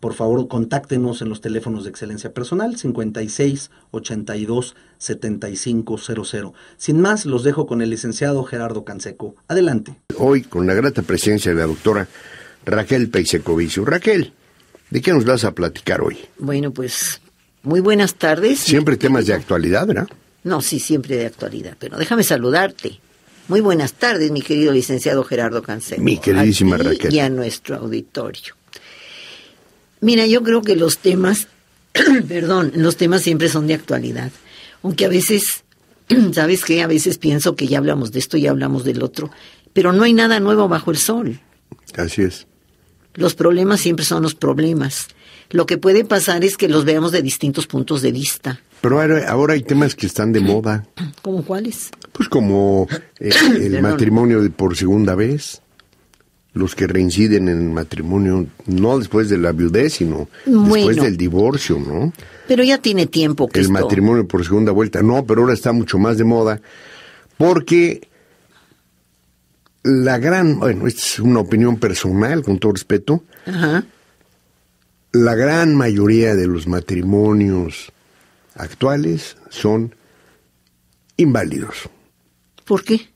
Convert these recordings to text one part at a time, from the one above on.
por favor contáctenos en los teléfonos de excelencia personal 56 82 7500. Sin más, los dejo con el licenciado Gerardo Canseco. Adelante. Hoy, con la grata presencia de la doctora Raquel Peisecovicio. Raquel, ¿de qué nos vas a platicar hoy? Bueno, pues muy buenas tardes. Siempre temas de actualidad, ¿verdad? No, sí, siempre de actualidad, pero déjame saludarte. Muy buenas tardes, mi querido licenciado Gerardo Canseco. Mi queridísima Raquel. Y a nuestro auditorio. Mira, yo creo que los temas, perdón, los temas siempre son de actualidad, aunque a veces, ¿sabes qué? A veces pienso que ya hablamos de esto, ya hablamos del otro, pero no hay nada nuevo bajo el sol. Así es. Los problemas siempre son los problemas. Lo que puede pasar es que los veamos de distintos puntos de vista. Pero ahora, hay temas que están de moda. ¿Cómo cuáles? Pues como eh, el matrimonio por segunda vez los que reinciden en el matrimonio, no después de la viudez, sino después del divorcio, ¿no? Pero ya tiene tiempo que... El matrimonio por segunda vuelta, no, pero ahora está mucho más de moda, porque la gran, bueno, esta es una opinión personal, con todo respeto, la gran mayoría de los matrimonios actuales son inválidos. ¿Por qué?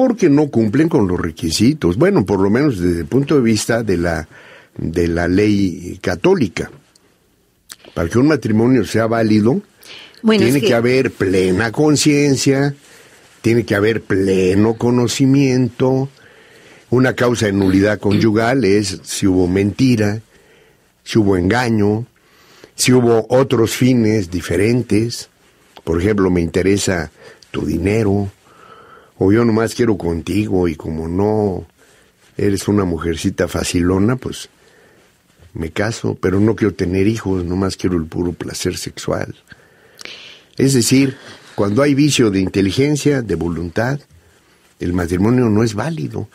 porque no cumplen con los requisitos, bueno, por lo menos desde el punto de vista de la, de la ley católica. Para que un matrimonio sea válido, tiene que... que... haber plena conciencia, tiene que haber pleno conocimiento. Una causa de nulidad conyugal es si hubo mentira, si hubo engaño, si hubo otros fines diferentes. Por ejemplo, me interesa tu dinero, o yo nomás quiero contigo y como no eres una mujercita facilona, pues me caso, pero no quiero tener hijos, nomás quiero el puro placer sexual. Es decir, cuando hay vicio de inteligencia, de voluntad, el matrimonio no es válido.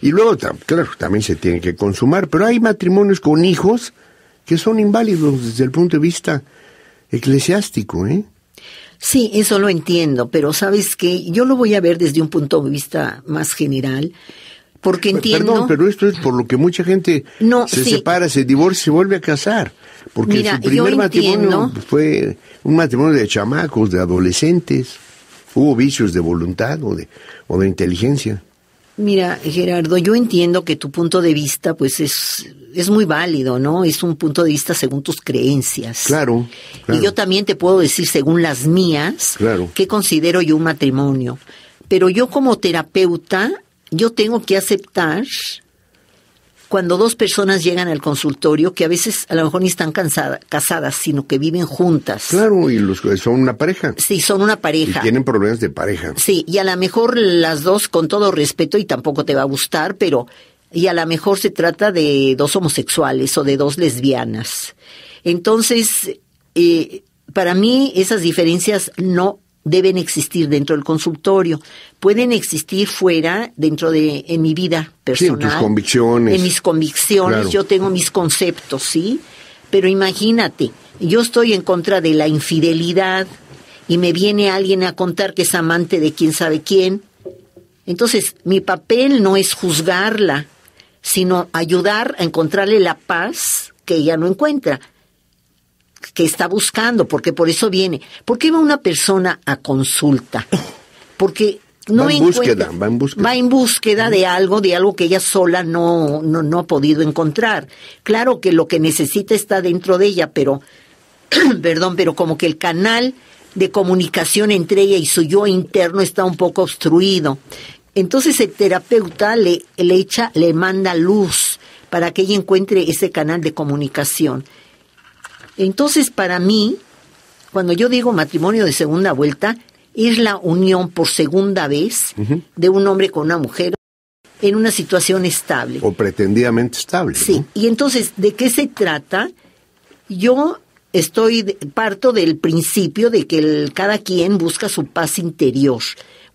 Y luego, claro, también se tiene que consumar, pero hay matrimonios con hijos que son inválidos desde el punto de vista eclesiástico, ¿eh? Sí, eso lo entiendo, pero sabes que yo lo voy a ver desde un punto de vista más general. Porque entiendo. Perdón, pero esto es por lo que mucha gente no, se separa, se divorcia y vuelve a casar. Porque su primer matrimonio fue un matrimonio de chamacos, de adolescentes. Hubo vicios de voluntad o de, o de inteligencia. Mira, Gerardo, yo entiendo que tu punto de vista pues es es muy válido, ¿no? Es un punto de vista según tus creencias. Claro, Y yo también te puedo decir según las mías, claro. qué considero yo un matrimonio. Pero yo como terapeuta, yo tengo que aceptar cuando dos personas llegan al consultorio, que a veces a lo mejor ni están casadas, sino que viven juntas. Claro, y los, son una pareja. Sí, son una pareja. tienen problemas de pareja. Sí, y a lo mejor las dos, con todo respeto, y tampoco te va a gustar, pero y a lo mejor se trata de dos homosexuales o de dos lesbianas. Entonces, eh, para mí esas diferencias no deben existir dentro del consultorio, pueden existir fuera, dentro de mi vida personal. Sí, en tus convicciones. En mis convicciones, yo tengo mis conceptos, ¿sí? Pero imagínate, yo estoy en contra de la infidelidad y me viene alguien a contar que es amante de quién sabe quién. Entonces, mi papel no es juzgarla, sino ayudar a encontrarle la paz que ella no encuentra, que está buscando, porque por eso viene. ¿Por qué va una persona a consulta? Porque no va en búsqueda, va en búsqueda. Va en búsqueda de algo, de algo que ella sola no, no, no ha podido encontrar. Claro que lo que necesita está dentro de ella, pero, perdón, pero como que el canal de comunicación entre ella y su yo interno está un poco obstruido. Entonces el terapeuta le, le echa, le manda luz para que ella encuentre ese canal de comunicación. Entonces para mí, cuando yo digo matrimonio de segunda vuelta, es la unión por segunda vez de un hombre con una mujer en una situación estable. O pretendidamente estable. Sí, y entonces, ¿de qué se trata? Yo estoy, parto del principio de que cada quien busca su paz interior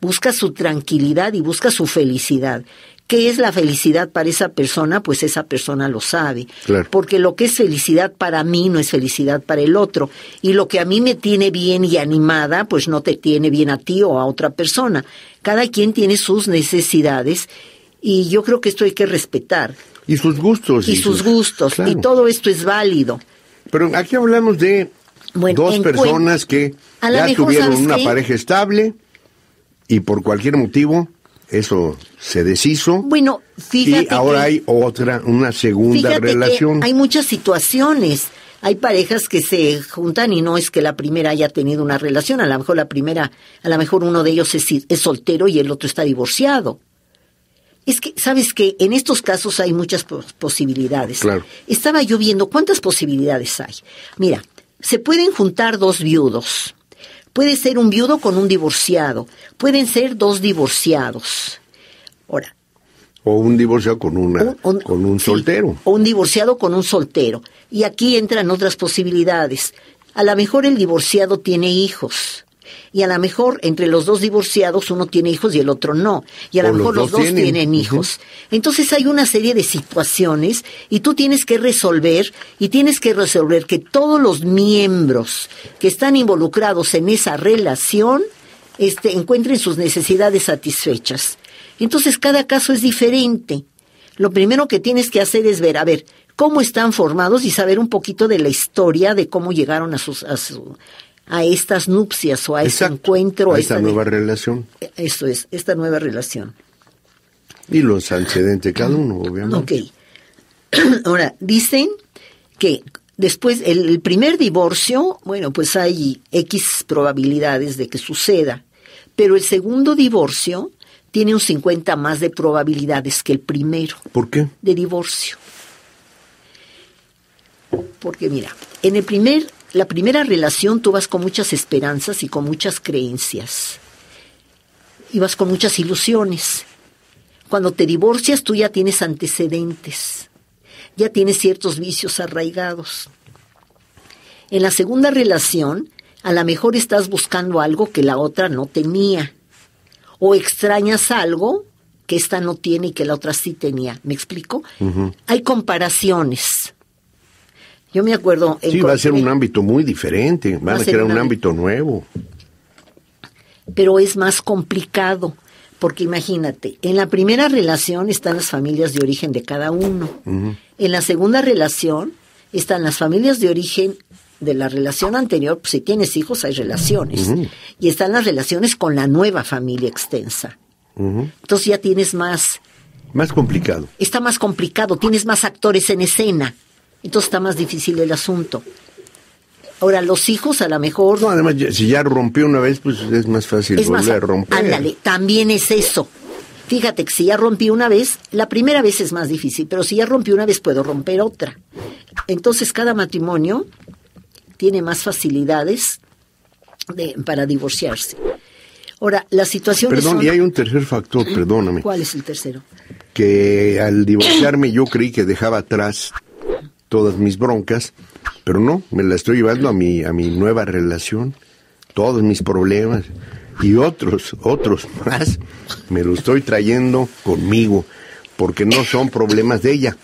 busca su tranquilidad y busca su felicidad. ¿Qué es la felicidad para esa persona? Pues esa persona lo sabe. Porque lo que es felicidad para mí no es felicidad para el otro. Y lo que a mí me tiene bien y animada, pues no te tiene bien a ti o a otra persona. Cada quien tiene sus necesidades y yo creo que esto hay que respetar. Y sus gustos. Y, sus, gustos. Y todo esto es válido. Pero aquí hablamos de dos personas que ya tuvieron una pareja estable y por cualquier motivo eso se deshizo. Bueno, fíjate. Y ahora hay otra, una segunda relación. hay muchas situaciones. Hay parejas que se juntan y no es que la primera haya tenido una relación. A lo mejor la primera, a lo mejor uno de ellos es, soltero y el otro está divorciado. Es que, ¿sabes que En estos casos hay muchas posibilidades. Claro. Estaba yo viendo cuántas posibilidades hay. Mira, se pueden juntar dos viudos Puede ser un viudo con un divorciado. Pueden ser dos divorciados. Ahora. O un divorciado con, una, con un soltero. O un divorciado con un soltero. Y aquí entran otras posibilidades. A lo mejor el divorciado tiene hijos y a lo mejor entre los dos divorciados uno tiene hijos y el otro no, y a lo mejor los dos, tienen, hijos. Entonces hay una serie de situaciones y tú tienes que resolver y tienes que resolver que todos los miembros que están involucrados en esa relación este, encuentren sus necesidades satisfechas. Entonces cada caso es diferente. Lo primero que tienes que hacer es ver, a ver, cómo están formados y saber un poquito de la historia de cómo llegaron a, sus, a su a estas nupcias o a ese encuentro. A, esta, nueva relación. Eso es, esta nueva relación. Y los antecedentes cada uno, obviamente. Ok. Ahora, dicen que después, el, el primer divorcio, bueno, pues hay X probabilidades de que suceda, pero el segundo divorcio tiene un 50 más de probabilidades que el primero. ¿Por qué? De divorcio. Porque mira, en el primer la primera relación tú vas con muchas esperanzas y con muchas creencias. Y vas con muchas ilusiones. Cuando te divorcias tú ya tienes antecedentes, ya tienes ciertos vicios arraigados. En la segunda relación, a lo mejor estás buscando algo que la otra no tenía. O extrañas algo que esta no tiene y que la otra sí tenía. ¿Me explico? Hay comparaciones. Yo me acuerdo. sí, va a ser un ámbito muy diferente, van va a crear un ámbito nuevo. Pero es más complicado, porque imagínate, en la primera relación están las familias de origen de cada uno. En la segunda relación están las familias de origen de la relación anterior, pues, si tienes hijos hay relaciones. Y están las relaciones con la nueva familia extensa. Entonces ya tienes más... Más complicado. Está más complicado, tienes más actores en escena. Entonces está más difícil el asunto. Ahora, los hijos a lo mejor... No, además, si ya rompió una vez, pues es más fácil volver a romper. Ándale, también es eso. Fíjate que si ya rompí una vez, la primera vez es más difícil, pero si ya rompí una vez puedo romper otra. Entonces cada matrimonio tiene más facilidades para divorciarse. Ahora, la situación... Perdón, y hay un tercer factor, perdóname. ¿Cuál es el tercero? Que al divorciarme yo creí que dejaba atrás todas mis broncas, pero no, me la estoy llevando a mi, a mi nueva relación, todos mis problemas y otros, otros más, me los estoy trayendo conmigo, porque no son problemas de ella,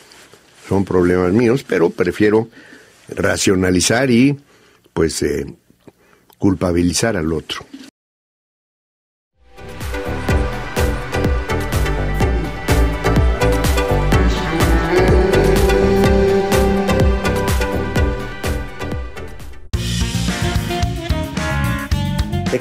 son problemas míos, pero prefiero racionalizar y pues eh, culpabilizar al otro.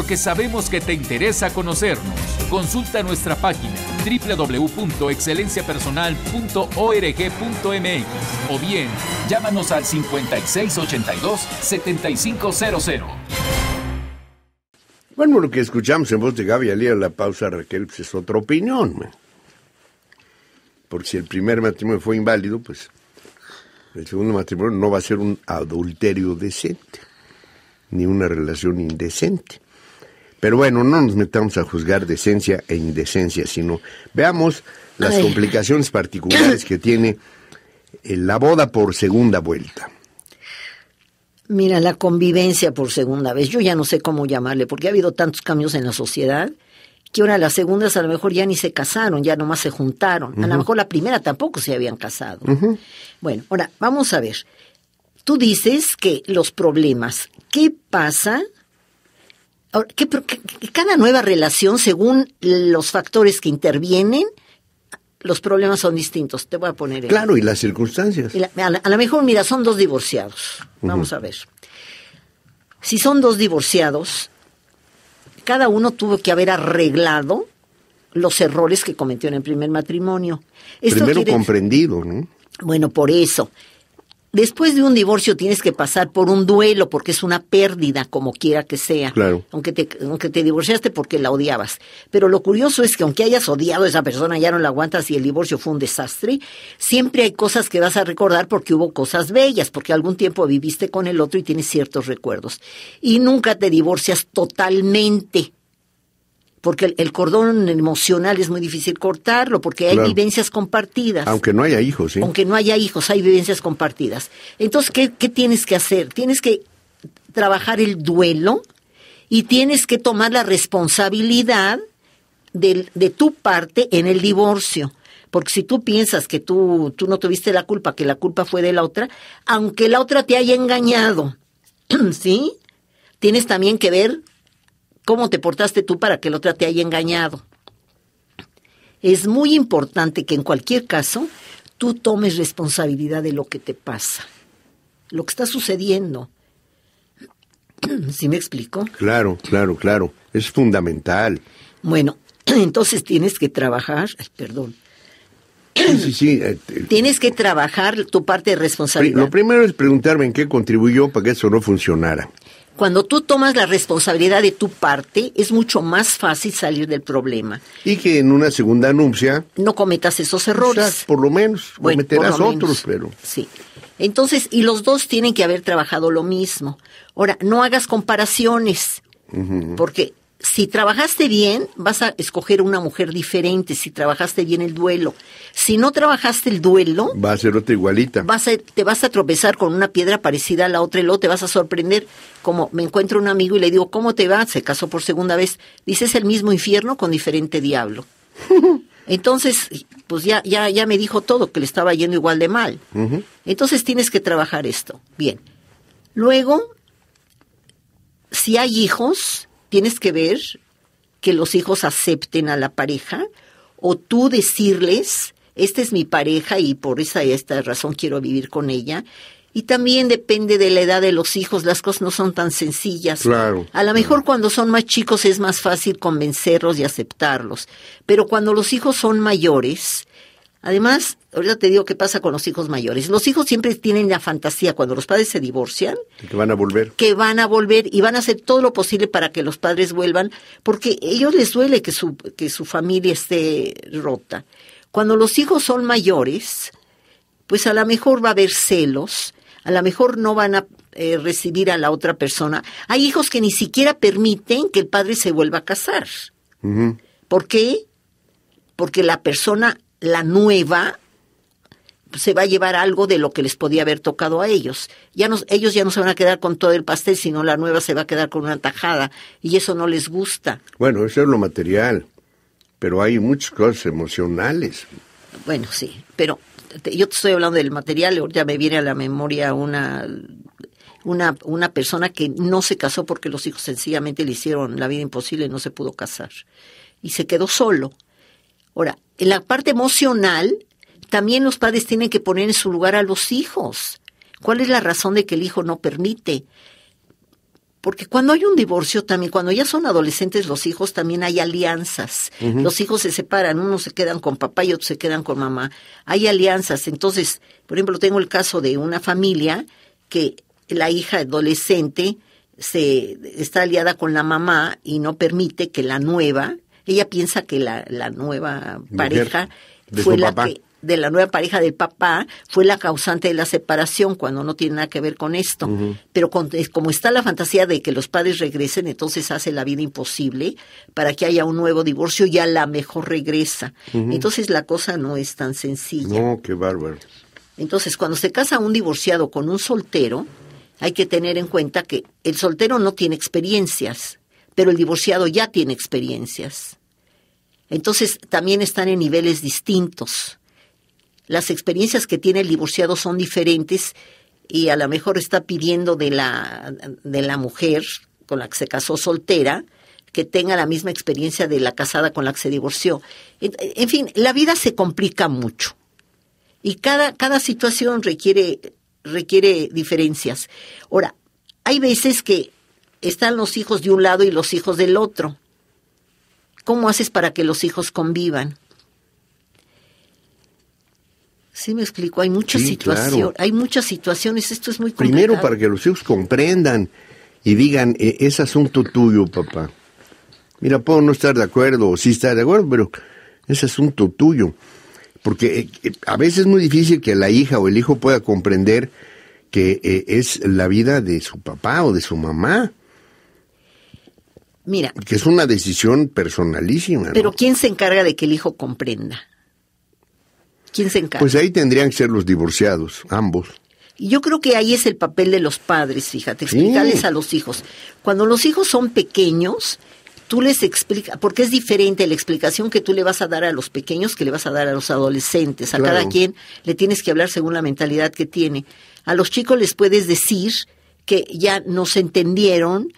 porque sabemos que te interesa conocernos. Consulta nuestra página www.excelenciapersonal.org.mx o bien llámanos al 5682-7500. Bueno, lo que escuchamos en voz de Gaby Alía la pausa, Raquel, pues, es otra opinión. Porque si el primer matrimonio fue inválido, pues el segundo matrimonio no va a ser un adulterio decente, ni una relación indecente. Pero bueno, no nos metamos a juzgar decencia e indecencia, sino veamos las complicaciones particulares que tiene eh, la boda por segunda vuelta. Mira, la convivencia por segunda vez, yo ya no sé cómo llamarle, porque ha habido tantos cambios en la sociedad que ahora las segundas a lo mejor ya ni se casaron, ya nomás se juntaron. A lo mejor la primera tampoco se habían casado. Bueno, ahora vamos a ver. Tú dices que los problemas, ¿qué pasa cada nueva relación, según los factores que intervienen, los problemas son distintos. Te voy a poner. Claro, y las circunstancias. a, la, lo mejor, mira, son dos divorciados. Vamos a ver. Si son dos divorciados, cada uno tuvo que haber arreglado los errores que cometió en el primer matrimonio. Primero comprendido, ¿no? Bueno, por eso después de un divorcio tienes que pasar por un duelo porque es una pérdida como quiera que sea. Claro. Aunque te, aunque te divorciaste porque la odiabas. Pero lo curioso es que aunque hayas odiado a esa persona, ya no la aguantas y el divorcio fue un desastre, siempre hay cosas que vas a recordar porque hubo cosas bellas, porque algún tiempo viviste con el otro y tienes ciertos recuerdos. Y nunca te divorcias totalmente porque el, cordón emocional es muy difícil cortarlo, porque hay vivencias compartidas. Aunque no haya hijos, ¿sí? Aunque no haya hijos, hay vivencias compartidas. Entonces, ¿qué, tienes que hacer? Tienes que trabajar el duelo y tienes que tomar la responsabilidad de tu parte en el divorcio. Porque si tú piensas que tú, tú no tuviste la culpa, que la culpa fue de la otra, aunque la otra te haya engañado, ¿sí? Tienes también que ver cómo te portaste tú para que el otro te haya engañado. Es muy importante que en cualquier caso tú tomes responsabilidad de lo que te pasa, lo que está sucediendo. ¿Sí me explico? Claro, claro, claro. Es fundamental. Bueno, entonces tienes que trabajar, perdón. sí, sí. Eh, tienes que trabajar tu parte de responsabilidad. Lo primero es preguntarme en qué contribuyó para que eso no funcionara. Cuando tú tomas la responsabilidad de tu parte, es mucho más fácil salir del problema. Y que en una segunda anuncia... No cometas esos errores. por lo menos, cometerás otros, pero... Sí. Entonces, y los dos tienen que haber trabajado lo mismo. Ahora, no hagas comparaciones, porque si trabajaste bien, vas a escoger una mujer diferente, si trabajaste bien el duelo. Si no trabajaste el duelo... Va a ser otra igualita. Vas a, te vas a tropezar con una piedra parecida a la otra y luego te vas a sorprender. Como me encuentro un amigo y le digo, ¿cómo te va? Se casó por segunda vez. Dice, es el mismo infierno con diferente diablo. Entonces, pues ya, ya, ya me dijo todo, que le estaba yendo igual de mal. Entonces tienes que trabajar esto. Bien. Luego, si hay hijos, tienes que ver que los hijos acepten a la pareja o tú decirles, esta es mi pareja y por esa esta razón quiero vivir con ella. Y también depende de la edad de los hijos, las cosas no son tan sencillas. Claro. A lo mejor cuando son más chicos es más fácil convencerlos y aceptarlos, pero cuando los hijos son mayores, Además, ahorita te digo qué pasa con los hijos mayores. Los hijos siempre tienen la fantasía cuando los padres se divorcian. Que van a volver. Que van a volver y van a hacer todo lo posible para que los padres vuelvan, porque a ellos les duele que su, que su familia esté rota. Cuando los hijos son mayores, pues a lo mejor va a haber celos, a lo mejor no van a eh, recibir a la otra persona. Hay hijos que ni siquiera permiten que el padre se vuelva a casar. ¿Por qué? Porque la persona la nueva se va a llevar algo de lo que les podía haber tocado a ellos. Ya no, ellos ya no se van a quedar con todo el pastel, sino la nueva se va a quedar con una tajada y eso no les gusta. Bueno, eso es lo material, pero hay muchas cosas emocionales. Bueno, sí, pero yo te estoy hablando del material, Ya me viene a la memoria una, una, una persona que no se casó porque los hijos sencillamente le hicieron la vida imposible y no se pudo casar. Y se quedó solo Ahora, en la parte emocional, también los padres tienen que poner en su lugar a los hijos. ¿Cuál es la razón de que el hijo no permite? Porque cuando hay un divorcio también, cuando ya son adolescentes los hijos, también hay alianzas. Los hijos se separan, unos se quedan con papá y otros se quedan con mamá. Hay alianzas. Entonces, por ejemplo, tengo el caso de una familia que la hija adolescente se está aliada con la mamá y no permite que la nueva ella piensa que la, nueva pareja fue la de la nueva pareja del papá fue la causante de la separación cuando no tiene nada que ver con esto. Pero como está la fantasía de que los padres regresen, entonces hace la vida imposible para que haya un nuevo divorcio y la mejor regresa. Entonces la cosa no es tan sencilla. No, qué bárbaro. Entonces cuando se casa un divorciado con un soltero, hay que tener en cuenta que el soltero no tiene experiencias, pero el divorciado ya tiene experiencias. Entonces también están en niveles distintos. Las experiencias que tiene el divorciado son diferentes y a lo mejor está pidiendo de la, de la mujer con la que se casó soltera que tenga la misma experiencia de la casada con la que se divorció. En, fin, la vida se complica mucho y cada, cada situación requiere, requiere diferencias. Ahora, hay veces que están los hijos de un lado y los hijos del otro. ¿Cómo haces para que los hijos convivan? Sí, me explico. Hay muchas situaciones. Hay muchas situaciones. Esto es muy complicado. Primero para que los hijos comprendan y digan e, es asunto tuyo, papá. Mira, puedo no estar de acuerdo o sí estar de acuerdo, pero es asunto tuyo. Porque eh, a veces es muy difícil que la hija o el hijo pueda comprender que eh, es la vida de su papá o de su mamá. Mira. Que es una decisión personalísima. Pero ¿quién se encarga de que el hijo comprenda? ¿Quién se encarga? Pues ahí tendrían que ser los divorciados, ambos. Yo creo que ahí es el papel de los padres, fíjate, explicarles a los hijos. Cuando los hijos son pequeños, tú les explicas, porque es diferente la explicación que tú le vas a dar a los pequeños que le vas a dar a los adolescentes. A cada quien le tienes que hablar según la mentalidad que tiene. A los chicos les puedes decir que ya nos entendieron,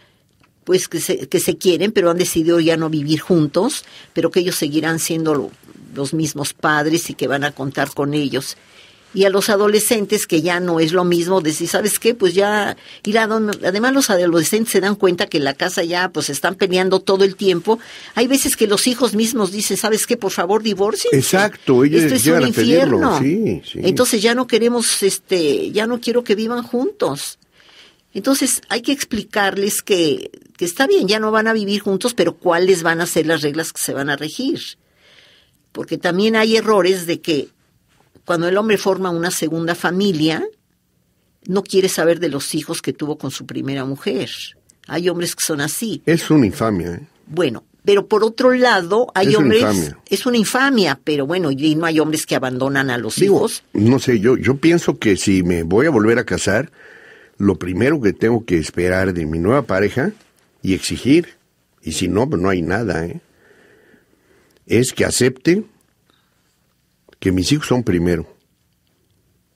pues que se, que se quieren, pero han decidido ya no vivir juntos, pero que ellos seguirán siendo los mismos padres y que van a contar con ellos. Y a los adolescentes, que ya no es lo mismo, decir, ¿sabes qué? Pues ya ir a Además, los adolescentes se dan cuenta que en la casa ya, pues, están peleando todo el tiempo. Hay veces que los hijos mismos dicen, ¿sabes qué? Por favor, divorcien. Exacto, ellos Esto es un infierno. Sí, sí. Entonces, ya no queremos, este, ya no quiero que vivan juntos. Entonces, hay que explicarles que está bien, ya no van a vivir juntos, pero cuáles van a ser las reglas que se van a regir. Porque también hay errores de que cuando el hombre forma una segunda familia, no quiere saber de los hijos que tuvo con su primera mujer. Hay hombres que son así. Es una infamia. ¿eh? Bueno, pero por otro lado, hay es hombres. es una infamia, pero bueno, y no hay hombres que abandonan a los hijos. No sé, yo, yo pienso que si me voy a volver a casar, lo primero que tengo que esperar de mi nueva pareja y exigir, y si no, pues no hay nada, ¿eh? es que acepte que mis hijos son primero,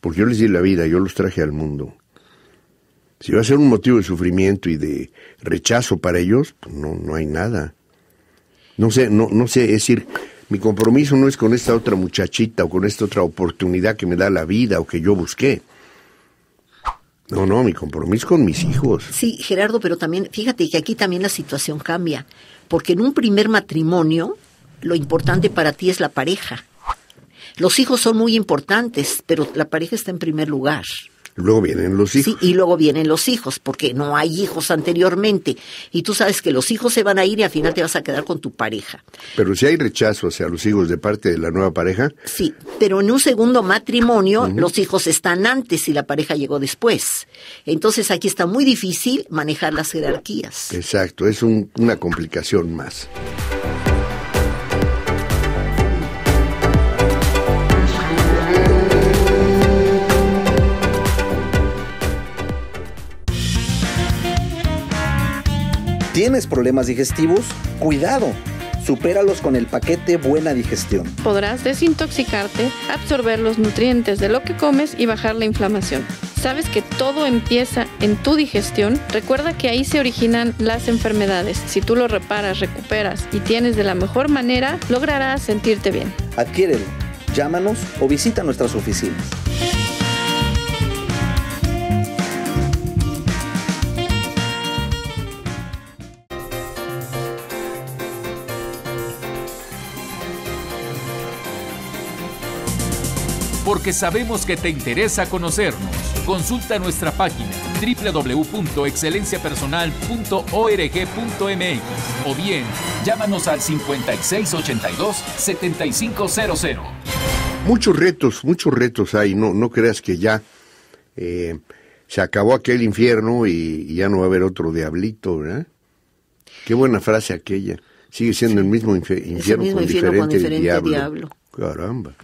porque yo les di la vida, yo los traje al mundo. Si va a ser un motivo de sufrimiento y de rechazo para ellos, pues no, no hay nada. No sé, no, no sé, es decir, mi compromiso no es con esta otra muchachita o con esta otra oportunidad que me da la vida o que yo busqué. No, no, mi compromiso con mis hijos. Sí, Gerardo, pero también, fíjate que aquí también la situación cambia, porque en un primer matrimonio lo importante para ti es la pareja. Los hijos son muy importantes, pero la pareja está en primer lugar. Luego vienen los hijos. Sí, y luego vienen los hijos, porque no hay hijos anteriormente. Y tú sabes que los hijos se van a ir y al final te vas a quedar con tu pareja. Pero si hay rechazo hacia los hijos de parte de la nueva pareja. Sí, pero en un segundo matrimonio los hijos están antes y la pareja llegó después. Entonces aquí está muy difícil manejar las jerarquías. Exacto, es una complicación más. ¿Tienes problemas digestivos? Cuidado. Supéralos con el paquete Buena Digestión. Podrás desintoxicarte, absorber los nutrientes de lo que comes y bajar la inflamación. ¿Sabes que todo empieza en tu digestión? Recuerda que ahí se originan las enfermedades. Si tú lo reparas, recuperas y tienes de la mejor manera, lograrás sentirte bien. Adquiérelo, llámanos o visita nuestras oficinas. Que sabemos que te interesa conocernos. Consulta nuestra página www.excelenciapersonal.org.mx o bien llámanos al 5682-7500. Muchos retos, muchos retos hay, no, no creas que ya eh, se acabó aquel infierno y, ya no va a haber otro diablito, ¿verdad? Qué buena frase aquella. Sigue siendo el mismo infierno, con, diferente diablo. Caramba.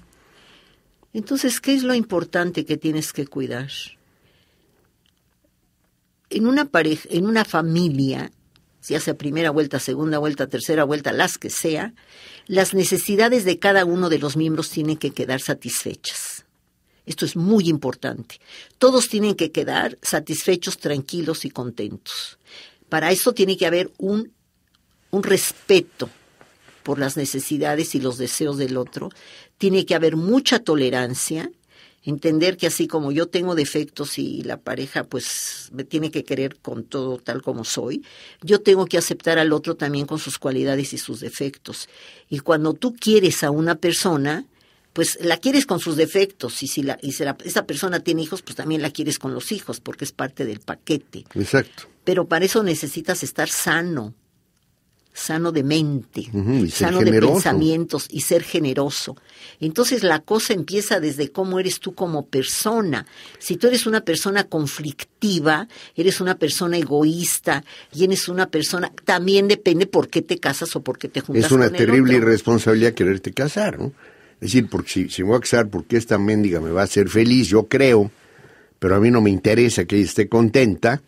Entonces, ¿qué es lo importante que tienes que cuidar? En una pareja, en una familia, si hace primera vuelta, segunda vuelta, tercera vuelta, las que sea, las necesidades de cada uno de los miembros tienen que quedar satisfechas. Esto es muy importante. Todos tienen que quedar satisfechos, tranquilos y contentos. Para eso tiene que haber un, un respeto por las necesidades y los deseos del otro. Tiene que haber mucha tolerancia, entender que así como yo tengo defectos y la pareja pues me tiene que querer con todo tal como soy, yo tengo que aceptar al otro también con sus cualidades y sus defectos. Y cuando tú quieres a una persona, pues la quieres con sus defectos y si la y si la, esa persona tiene hijos, pues también la quieres con los hijos porque es parte del paquete. Exacto. Pero para eso necesitas estar sano, sano de mente, sano de pensamientos y ser generoso. Entonces la cosa empieza desde cómo eres tú como persona. Si tú eres una persona conflictiva, eres una persona egoísta y eres una persona, también depende por qué te casas o por qué te juntas. Es una terrible irresponsabilidad quererte casar, ¿no? Es decir, porque si, me voy a casar porque esta mendiga me va a hacer feliz, yo creo, pero a mí no me interesa que ella esté contenta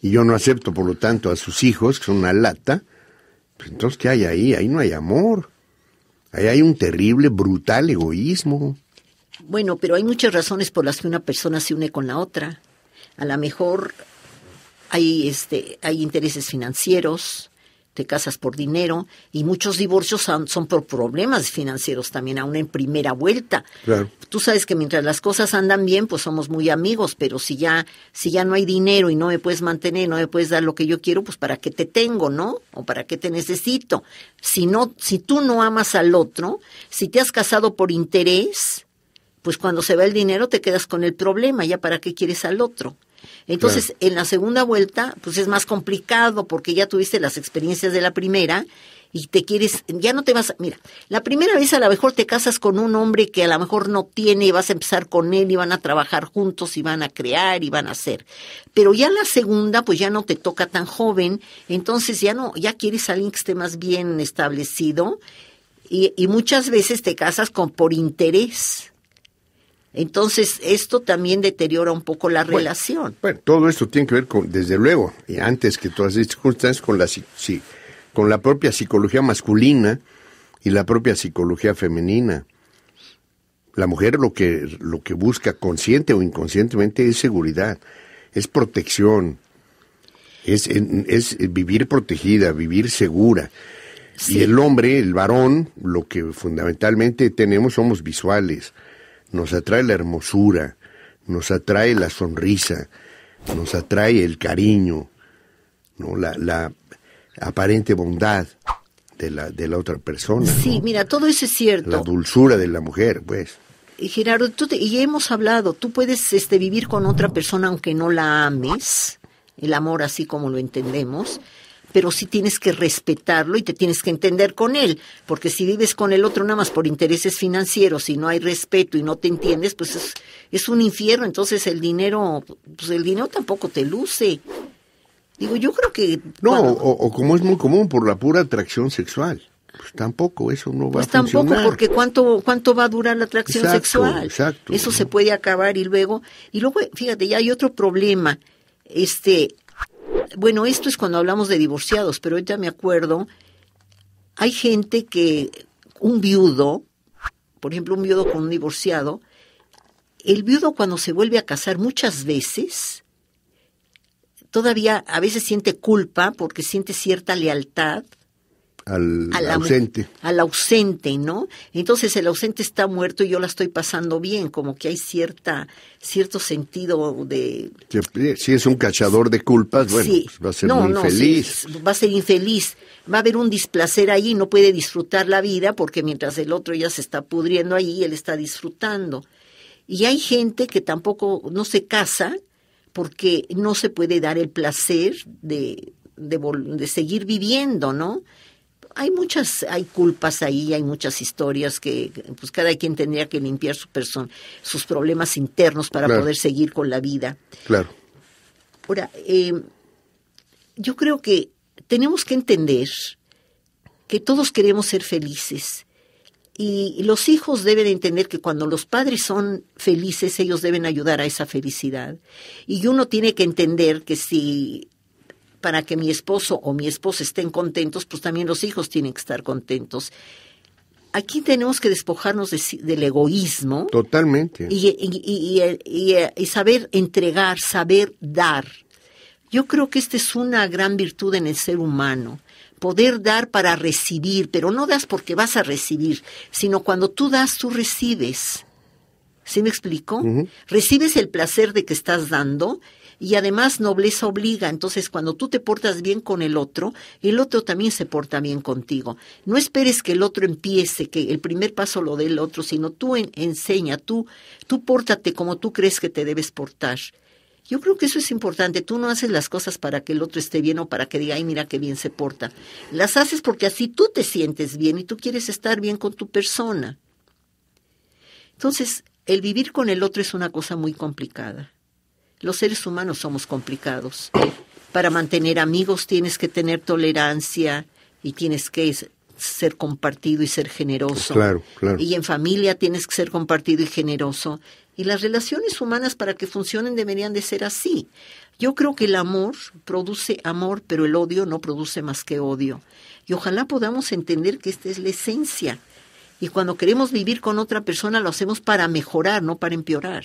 y yo no acepto, por lo tanto, a sus hijos, que son una lata, pues entonces, ¿qué hay ahí? Ahí no hay amor. Ahí hay un terrible, brutal egoísmo. Bueno, pero hay muchas razones por las que una persona se une con la otra. A lo mejor hay, este, hay intereses financieros, te casas por dinero y muchos divorcios son por problemas financieros también, aún en primera vuelta. Tú sabes que mientras las cosas andan bien, pues somos muy amigos, pero si ya, si ya no hay dinero y no me puedes mantener, no me puedes dar lo que yo quiero, pues para qué te tengo, ¿no? O para qué te necesito. Si no, si tú no amas al otro, si te has casado por interés, pues cuando se va el dinero te quedas con el problema, ya para qué quieres al otro. Entonces, en la segunda vuelta, pues es más complicado porque ya tuviste las experiencias de la primera y te quieres, ya no te vas, mira, la primera vez a lo mejor te casas con un hombre que a lo mejor no tiene y vas a empezar con él y van a trabajar juntos y van a crear y van a hacer. Pero ya la segunda, pues ya no te toca tan joven, entonces ya no, ya quieres alguien que esté más bien establecido y, y muchas veces te casas con por interés. Entonces, esto también deteriora un poco la relación. Bueno, todo esto tiene que ver con, desde luego, y eh, antes que todas estas circunstancias, con la, con la propia psicología masculina y la propia psicología femenina. La mujer lo que, lo que busca consciente o inconscientemente es seguridad, es protección, es, vivir protegida, vivir segura. Y el hombre, el varón, lo que fundamentalmente tenemos somos visuales nos atrae la hermosura, nos atrae la sonrisa, nos atrae el cariño, ¿no? la, aparente bondad de la, de la otra persona. Sí, mira, todo eso es cierto. La dulzura de la mujer, pues. Y Gerardo, tú y hemos hablado, tú puedes este, vivir con otra persona aunque no la ames, el amor así como lo entendemos, pero sí tienes que respetarlo y te tienes que entender con él, porque si vives con el otro nada más por intereses financieros y no hay respeto y no te entiendes, pues es, un infierno, entonces el dinero, pues el dinero tampoco te luce. Digo, yo creo que... No, o, como es muy común, por la pura atracción sexual. Pues tampoco, eso no va pues a tampoco, Pues tampoco, porque ¿cuánto, ¿cuánto va a durar la atracción sexual? Exacto. Eso se puede acabar y luego... Y luego, fíjate, ya hay otro problema. Este, bueno, esto es cuando hablamos de divorciados, pero ahorita me acuerdo, hay gente que un viudo, por ejemplo, un viudo con un divorciado, el viudo cuando se vuelve a casar muchas veces, todavía a veces siente culpa porque siente cierta lealtad al, ausente. Al ausente, ¿no? Entonces el ausente está muerto y yo la estoy pasando bien, como que hay cierta cierto sentido de... Eh, si es un cachador de culpas, bueno, pues, va a ser infeliz. va a ser infeliz, va a haber un displacer ahí, no puede disfrutar la vida porque mientras el otro ya se está pudriendo ahí, él está disfrutando. Y hay gente que tampoco no se casa porque no se puede dar el placer de, de, de seguir viviendo, ¿no? hay muchas, hay culpas ahí, hay muchas historias que pues cada quien tendría que limpiar su persona, sus problemas internos para poder seguir con la vida. Claro. Ahora, em, yo creo que tenemos que entender que todos queremos ser felices. Y los hijos deben entender que cuando los padres son felices, ellos deben ayudar a esa felicidad. Y uno tiene que entender que si para que mi esposo o mi esposa estén contentos, pues también los hijos tienen que estar contentos. Aquí tenemos que despojarnos del egoísmo. Totalmente. Y, saber entregar, saber dar. Yo creo que esta es una gran virtud en el ser humano. Poder dar para recibir, pero no das porque vas a recibir, sino cuando tú das, tú recibes. ¿Sí me explico? Recibes el placer de que estás dando y además nobleza obliga. Entonces, cuando tú te portas bien con el otro, el otro también se porta bien contigo. No esperes que el otro empiece, que el primer paso lo dé el otro, sino tú enseña, tú, tú pórtate como tú crees que te debes portar. Yo creo que eso es importante. Tú no haces las cosas para que el otro esté bien o para que diga, ay, mira qué bien se porta. Las haces porque así tú te sientes bien y tú quieres estar bien con tu persona. Entonces, el vivir con el otro es una cosa muy complicada. Los seres humanos somos complicados. Eh, para mantener amigos tienes que tener tolerancia y tienes que ser compartido y ser generoso. Claro, claro. Y en familia tienes que ser compartido y generoso. Y las relaciones humanas para que funcionen deberían de ser así. Yo creo que el amor produce amor, pero el odio no produce más que odio. Y ojalá podamos entender que esta es la esencia. Y cuando queremos vivir con otra persona lo hacemos para mejorar, no para empeorar.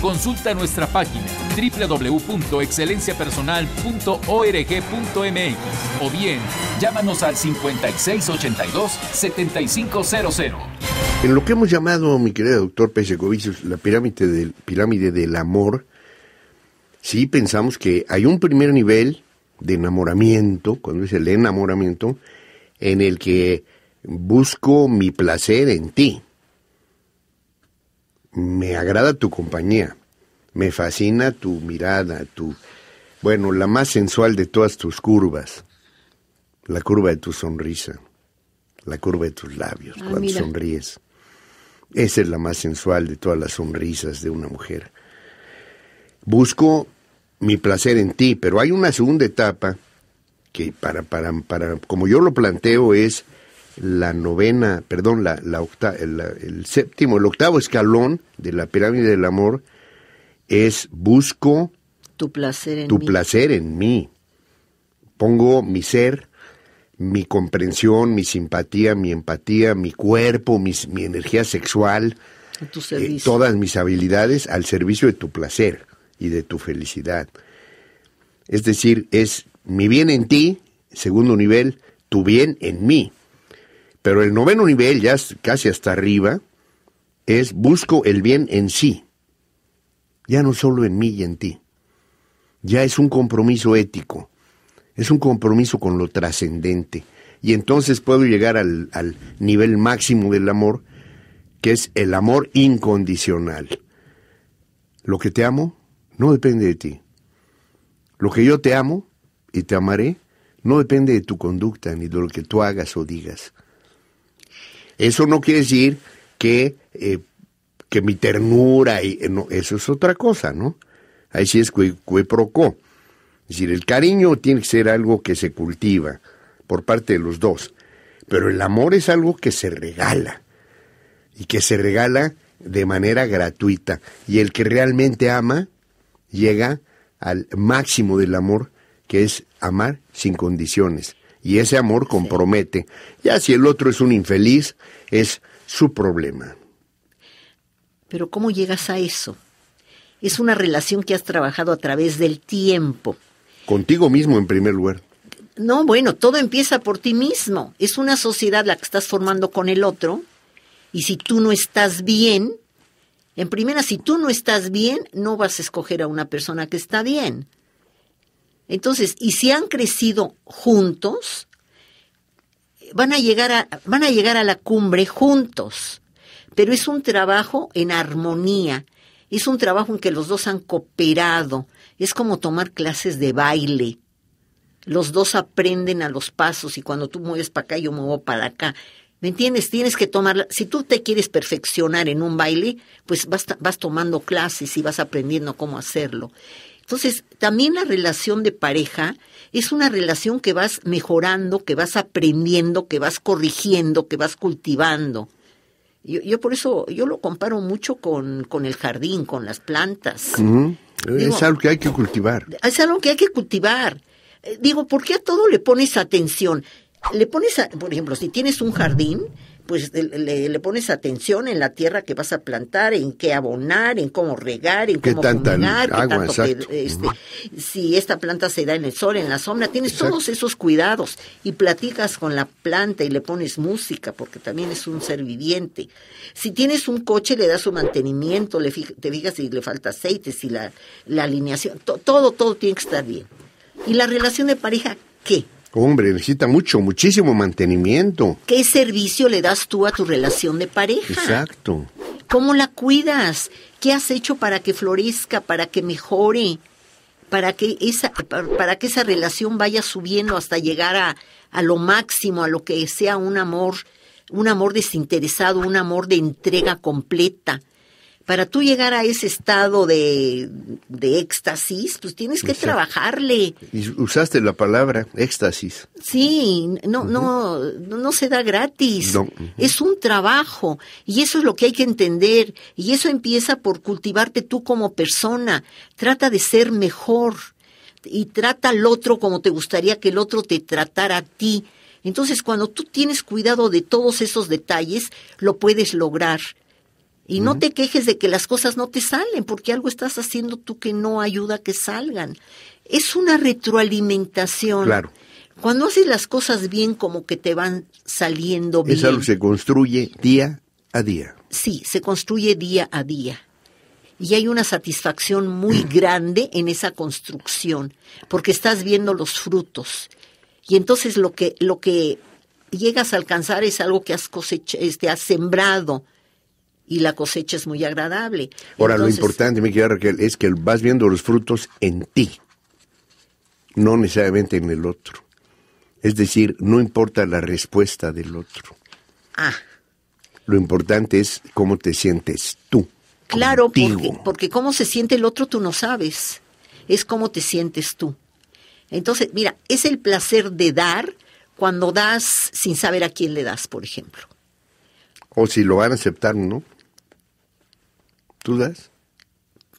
Consulta nuestra página www.excelenciapersonal.org.mx o bien llámanos al 5682-7500. En lo que hemos llamado, mi querido doctor Pesegovicius, la pirámide del, pirámide del amor, sí pensamos que hay un primer nivel de enamoramiento, cuando es el enamoramiento, en el que busco mi placer en ti me agrada tu compañía, me fascina tu mirada, tu, bueno, la más sensual de todas tus curvas, la curva de tu sonrisa, la curva de tus labios, ah, cuando sonríes. Esa es la más sensual de todas las sonrisas de una mujer. Busco mi placer en ti, pero hay una segunda etapa que para, para, para como yo lo planteo es la novena, perdón, la, la el, séptimo, el octavo escalón de la pirámide del amor es busco tu placer en tu mí. placer en mí. Pongo mi ser, mi comprensión, mi simpatía, mi empatía, mi cuerpo, mi energía sexual, eh, todas mis habilidades al servicio de tu placer y de tu felicidad. Es decir, es mi bien en ti, segundo nivel, tu bien en mí. Pero el noveno nivel, ya casi hasta arriba, es busco el bien en sí, ya no solo en mí y en ti. Ya es un compromiso ético, es un compromiso con lo trascendente. Y entonces puedo llegar al, al nivel máximo del amor, que es el amor incondicional. Lo que te amo no depende de ti. Lo que yo te amo y te amaré no depende de tu conducta ni de lo que tú hagas o digas. Eso no quiere decir que, eh, mi ternura, y, eh, eso es otra cosa, ¿no? Ahí sí es que Es decir, el cariño tiene que ser algo que se cultiva por parte de los dos, pero el amor es algo que se regala y que se regala de manera gratuita. Y el que realmente ama llega al máximo del amor, que es amar sin condiciones y ese amor compromete. Ya si el otro es un infeliz, es su problema. Pero ¿cómo llegas a eso? Es una relación que has trabajado a través del tiempo. Contigo mismo en primer lugar. No, bueno, todo empieza por ti mismo. Es una sociedad la que estás formando con el otro y si tú no estás bien, en primera, si tú no estás bien, no vas a escoger a una persona que está bien. Entonces, y si han crecido juntos, van a llegar a, van a, llegar a la cumbre juntos, pero es un trabajo en armonía, es un trabajo en que los dos han cooperado, es como tomar clases de baile. Los dos aprenden a los pasos y cuando tú mueves para acá, yo muevo para acá. ¿Me entiendes? Tienes que tomar, si tú te quieres perfeccionar en un baile, pues vas, vas tomando clases y vas aprendiendo cómo hacerlo. Entonces, también la relación de pareja es una relación que vas mejorando, que vas aprendiendo, que vas corrigiendo, que vas cultivando. Yo, yo por eso, yo lo comparo mucho con, con el jardín, con las plantas. es algo que hay que cultivar. Es algo que hay que cultivar. Eh, digo, ¿por qué a todo le pones atención? Le pones, por ejemplo, si tienes un jardín, pues le, pones atención en la tierra que vas a plantar, en qué abonar, en cómo regar, en cómo combinar, este, si esta planta se da en el sol, en la sombra, tienes todos esos cuidados y platicas con la planta y le pones música porque también es un ser viviente. Si tienes un coche le das su mantenimiento, le te digas si le falta aceite, si la, alineación, todo, todo tiene que estar bien. ¿Y la relación de pareja qué? Hombre, necesita mucho, muchísimo mantenimiento. ¿Qué servicio le das tú a tu relación de pareja? Exacto. ¿Cómo la cuidas? ¿Qué has hecho para que florezca, para que mejore, para que esa, para que esa relación vaya subiendo hasta llegar a, a lo máximo, a lo que sea un amor, un amor desinteresado, un amor de entrega completa, para tú llegar a ese estado de, de éxtasis, pues tienes que trabajarle. Y usaste la palabra éxtasis. Sí, no, no, no se da gratis. Es un trabajo y eso es lo que hay que entender y eso empieza por cultivarte tú como persona. Trata de ser mejor y trata al otro como te gustaría que el otro te tratara a ti. Entonces, cuando tú tienes cuidado de todos esos detalles, lo puedes lograr. Y no te quejes de que las cosas no te salen, porque algo estás haciendo tú que no ayuda a que salgan. Es una retroalimentación. Claro. Cuando haces las cosas bien, como que te van saliendo bien. Es algo que se construye día a día. Sí, se construye día a día. Y hay una satisfacción muy grande en esa construcción, porque estás viendo los frutos. Y entonces lo que, lo que llegas a alcanzar es algo que has cosechado, este, has sembrado y la cosecha es muy agradable. Ahora, lo importante, mi querida Raquel, es que vas viendo los frutos en ti, no necesariamente en el otro. Es decir, no importa la respuesta del otro. Ah. Lo importante es cómo te sientes tú. Claro, porque, porque cómo se siente el otro tú no sabes. Es cómo te sientes tú. Entonces, mira, es el placer de dar cuando das sin saber a quién le das, por ejemplo. O si lo van a aceptar, ¿no? ¿Tú das?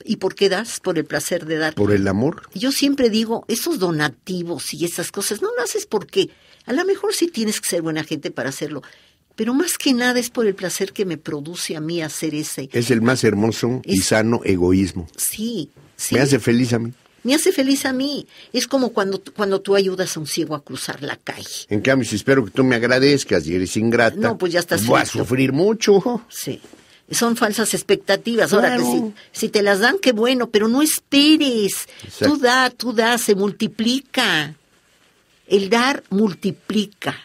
¿Y por qué das? Por el placer de dar. Por el amor. Yo siempre digo, esos donativos y esas cosas, no lo haces porque a lo mejor sí tienes que ser buena gente para hacerlo, pero más que nada es por el placer que me produce a mí hacer ese. Es el más hermoso y sano egoísmo. Sí, sí. Me hace feliz a mí. Me hace feliz a mí. Es como cuando, cuando tú ayudas a un ciego a cruzar la calle. En cambio, si espero que tú me agradezcas y eres ingrata, no, pues ya estás voy a sufrir mucho. Sí son falsas expectativas. Ahora que si, te las dan, qué bueno, pero no esperes. Tú da, tú das se multiplica. El dar multiplica.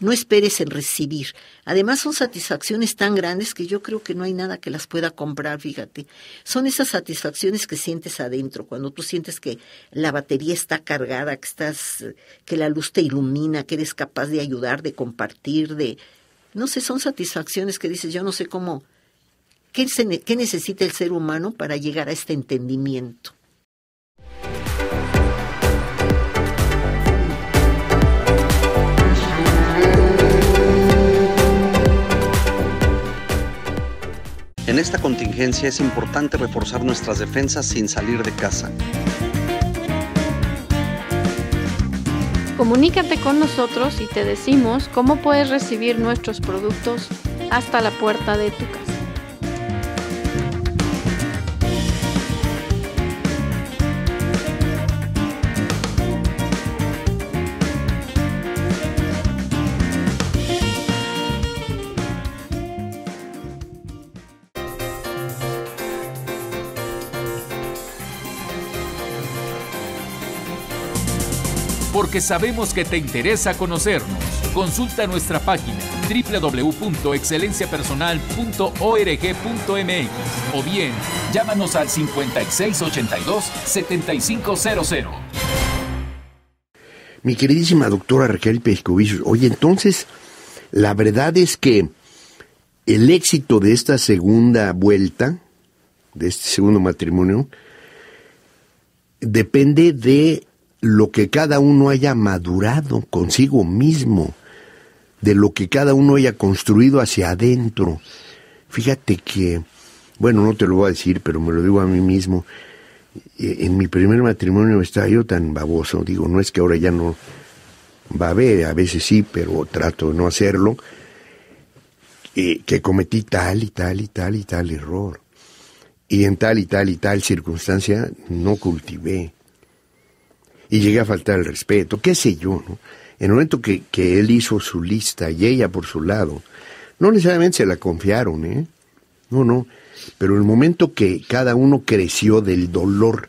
No esperes en recibir. Además son satisfacciones tan grandes que yo creo que no hay nada que las pueda comprar, fíjate. Son esas satisfacciones que sientes adentro, cuando tú sientes que la batería está cargada, que estás que la luz te ilumina, que eres capaz de ayudar, de compartir, de no sé, son satisfacciones que dices, yo no sé cómo ¿Qué, necesita el ser humano para llegar a este entendimiento? En esta contingencia es importante reforzar nuestras defensas sin salir de casa. Comunícate con nosotros y te decimos cómo puedes recibir nuestros productos hasta la puerta de tu casa. Que sabemos que te interesa conocernos. Consulta nuestra página www.excelenciapersonal.org.mx o bien llámanos al 5682-7500. Mi queridísima doctora Raquel Pescovicius, oye, entonces, la verdad es que el éxito de esta segunda vuelta, de este segundo matrimonio, depende de lo que cada uno haya madurado consigo mismo, de lo que cada uno haya construido hacia adentro. Fíjate que, bueno, no te lo voy a decir, pero me lo digo a mí mismo. Eh, en mi primer matrimonio estaba yo tan baboso, digo, no es que ahora ya no va a veces sí, pero trato de no hacerlo, eh, que cometí tal y tal y tal y tal error. Y en tal y tal y tal circunstancia no cultivé y llegué a faltar el respeto, qué sé yo, ¿no? En el momento que, que él hizo su lista y ella por su lado, no necesariamente se la confiaron, ¿eh? No, no, pero el momento que cada uno creció del dolor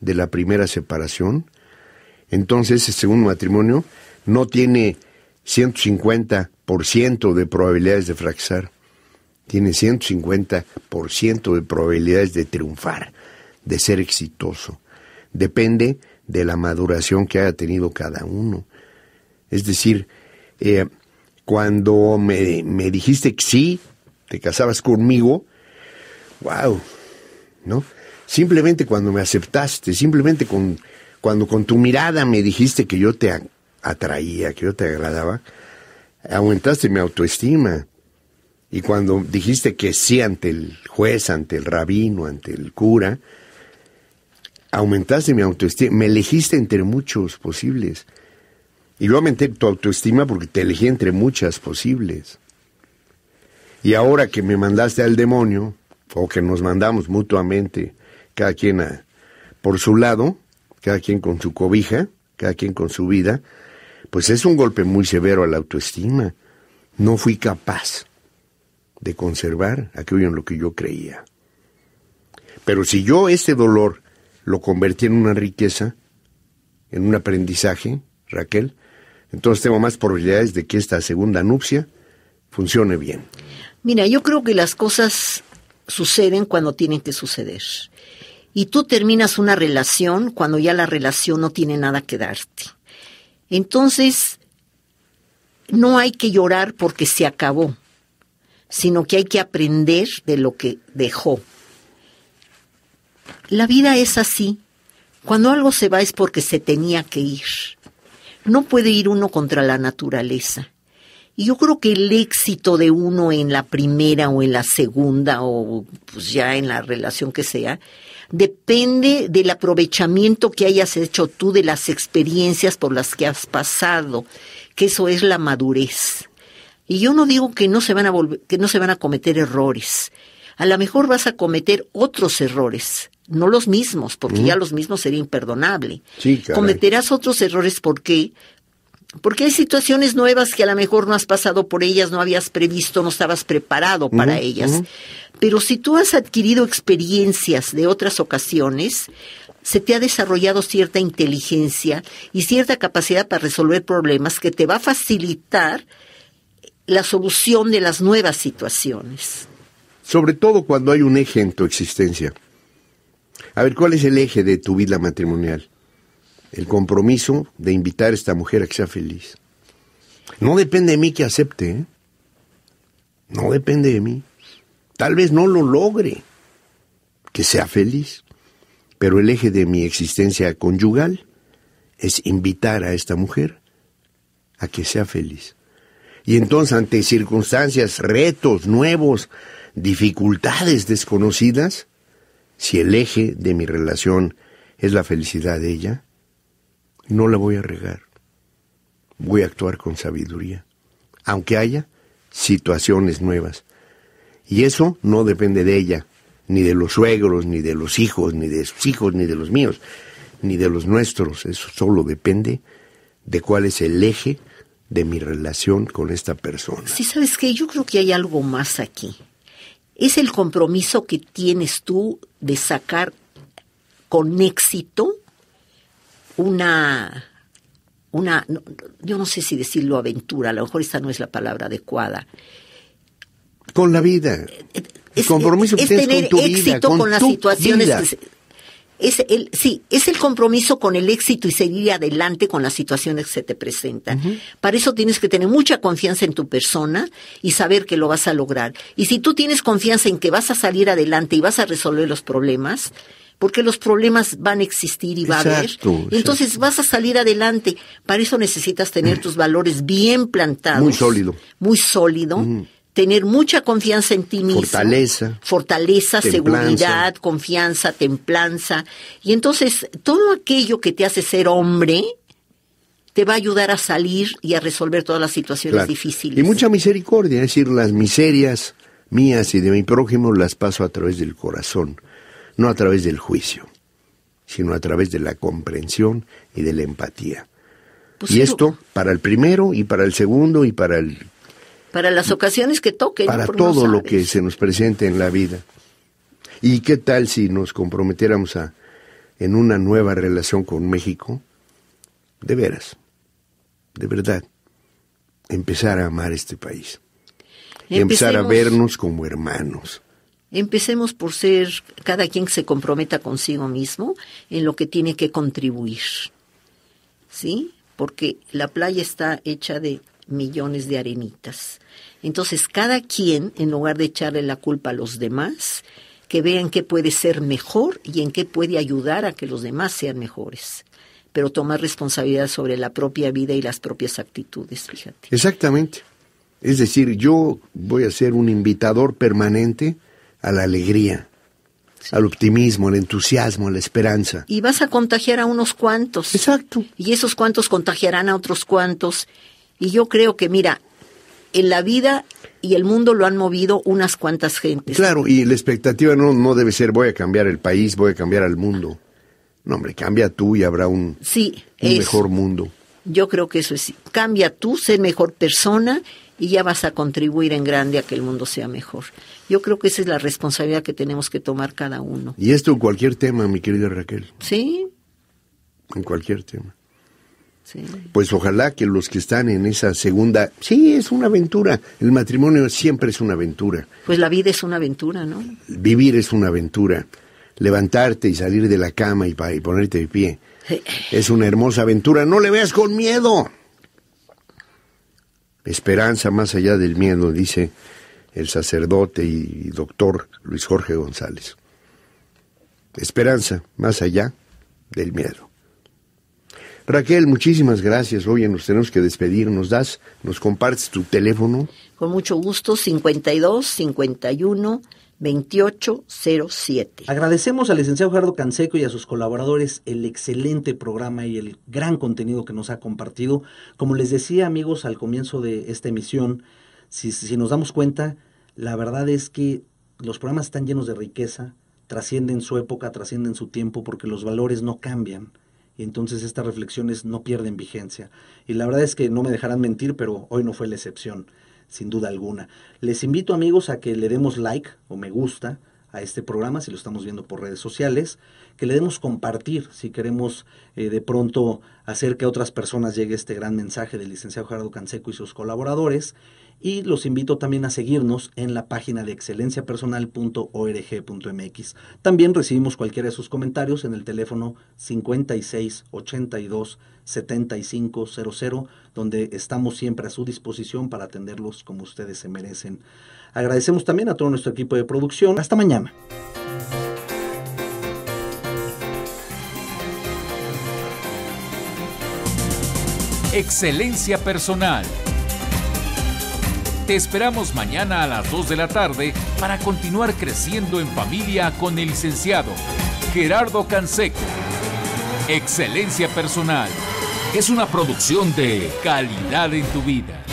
de la primera separación, entonces ese segundo matrimonio no tiene 150% de probabilidades de fracasar, tiene 150% de probabilidades de triunfar, de ser exitoso. Depende de la maduración que haya tenido cada uno. Es decir, eh, cuando me, me, dijiste que sí, te casabas conmigo, wow, ¿no? Simplemente cuando me aceptaste, simplemente con, cuando con tu mirada me dijiste que yo te atraía, que yo te agradaba, aumentaste mi autoestima. Y cuando dijiste que sí ante el juez, ante el rabino, ante el cura, aumentaste mi autoestima, me elegiste entre muchos posibles. Y yo aumenté tu autoestima porque te elegí entre muchas posibles. Y ahora que me mandaste al demonio, o que nos mandamos mutuamente, cada quien por su lado, cada quien con su cobija, cada quien con su vida, pues es un golpe muy severo a la autoestima. No fui capaz de conservar aquello en lo que yo creía. Pero si yo este dolor lo convertí en una riqueza, en un aprendizaje, Raquel, entonces tengo más probabilidades de que esta segunda nupcia funcione bien. Mira, yo creo que las cosas suceden cuando tienen que suceder. Y tú terminas una relación cuando ya la relación no tiene nada que darte. Entonces, no hay que llorar porque se acabó, sino que hay que aprender de lo que dejó. La vida es así. Cuando algo se va es porque se tenía que ir. No puede ir uno contra la naturaleza. Y yo creo que el éxito de uno en la primera o en la segunda o pues ya en la relación que sea, depende del aprovechamiento que hayas hecho tú de las experiencias por las que has pasado, que eso es la madurez. Y yo no digo que no se van a volver, que no se van a cometer errores, a lo mejor vas a cometer otros errores, no los mismos, porque ya los mismos sería imperdonable. Cometerás otros errores, porque, Porque hay situaciones nuevas que a lo mejor no has pasado por ellas, no habías previsto, no estabas preparado para ellas. Pero si tú has adquirido experiencias de otras ocasiones, se te ha desarrollado cierta inteligencia y cierta capacidad para resolver problemas que te va a facilitar la solución de las nuevas situaciones sobre todo cuando hay un eje en tu existencia. A ver, ¿cuál es el eje de tu vida matrimonial? El compromiso de invitar a esta mujer a que sea feliz. No depende de mí que acepte, ¿eh? no depende de mí. Tal vez no lo logre, que sea feliz, pero el eje de mi existencia conyugal es invitar a esta mujer a que sea feliz. Y entonces ante circunstancias, retos nuevos, dificultades desconocidas, si el eje de mi relación es la felicidad de ella, no la voy a regar. Voy a actuar con sabiduría, aunque haya situaciones nuevas. Y eso no depende de ella, ni de los suegros, ni de los hijos, ni de sus hijos, ni de los míos, ni de los nuestros. Eso solo depende de cuál es el eje de mi relación con esta persona. Sí, sabes que yo creo que hay algo más aquí es el compromiso que tienes tú de sacar con éxito una, una, yo no sé si decirlo aventura, a lo mejor esta no es la palabra adecuada. Con la vida. Eh, eh, el compromiso que tienes tener éxito con, las situaciones es el, sí, es el compromiso con el éxito y seguir adelante con las situaciones que se te presentan. Para eso tienes que tener mucha confianza en tu persona y saber que lo vas a lograr. Y si tú tienes confianza en que vas a salir adelante y vas a resolver los problemas, porque los problemas van a existir y va a haber. Entonces vas a salir adelante. Para eso necesitas tener mm. tus valores bien plantados. Muy sólido. Muy sólido. Mm tener mucha confianza en ti mismo. Fortaleza. Fortaleza, seguridad, confianza, templanza. Y entonces todo aquello que te hace ser hombre te va a ayudar a salir y a resolver todas las situaciones difíciles. Y mucha misericordia, es decir, las miserias mías y de mi prójimo las paso a través del corazón, no a través del juicio, sino a través de la comprensión y de la empatía. Pues y esto para el primero y para el segundo y para el para las ocasiones que toquen. Para todo lo que se nos presente en la vida. ¿Y qué tal si nos comprometiéramos a, en una nueva relación con México? De veras, de verdad, empezar a amar este país. empezar a vernos como hermanos. Empecemos por ser cada quien se comprometa consigo mismo en lo que tiene que contribuir. ¿Sí? Porque la playa está hecha de millones de arenitas. Entonces, cada quien, en lugar de echarle la culpa a los demás, que vean qué puede ser mejor y en qué puede ayudar a que los demás sean mejores pero tomar responsabilidad sobre la propia vida y las propias actitudes, fíjate. Exactamente. Es decir, yo voy a ser un invitador permanente a la alegría, al optimismo, al entusiasmo, a la esperanza. Y vas a contagiar a unos cuantos. Exacto. Y esos cuantos contagiarán a otros cuantos y yo creo que, mira, en la vida y el mundo lo han movido unas cuantas gentes. Claro, y la expectativa no, no debe ser voy a cambiar el país, voy a cambiar al mundo. No, hombre, cambia tú y habrá un, sí, mejor mundo. Yo creo que eso es. Cambia tú, sé mejor persona y ya vas a contribuir en grande a que el mundo sea mejor. Yo creo que esa es la responsabilidad que tenemos que tomar cada uno. Y esto en cualquier tema, mi querida Raquel. Sí. En cualquier tema. Pues ojalá que los que están en esa segunda, sí, es una aventura, el matrimonio siempre es una aventura. Pues la vida es una aventura, ¿no? Vivir es una aventura, levantarte y salir de la cama y, ponerte de pie. Es una hermosa aventura, no le veas con miedo. Esperanza más allá del miedo, dice el sacerdote y doctor Luis Jorge González. Esperanza más allá del miedo. Raquel, muchísimas gracias. Oye, nos tenemos que despedir. ¿Nos das, nos compartes tu teléfono? Con mucho gusto, 52 51 2807. Agradecemos al licenciado Gerardo Canseco y a sus colaboradores el excelente programa y el gran contenido que nos ha compartido. Como les decía amigos al comienzo de esta emisión, si, si nos damos cuenta, la verdad es que los programas están llenos de riqueza, trascienden su época, trascienden su tiempo porque los valores no cambian y entonces estas reflexiones no pierden vigencia. Y la verdad es que no me dejarán mentir, pero hoy no fue la excepción, sin duda alguna. Les invito amigos a que le demos like o me gusta a este programa, si lo estamos viendo por redes sociales, que le demos compartir, si queremos eh, de pronto hacer que a otras personas llegue este gran mensaje del licenciado Gerardo Canseco y sus colaboradores, y los invito también a seguirnos en la página de excelenciapersonal.org.mx. También recibimos cualquiera de sus comentarios en el teléfono 5682 7500, donde estamos siempre a su disposición para atenderlos como ustedes se merecen. Agradecemos también a todo nuestro equipo de producción. Hasta mañana. Excelencia Personal te esperamos mañana a las 2 de la tarde para continuar creciendo en familia con el licenciado Gerardo Canseco. Excelencia Personal es una producción de calidad en tu vida.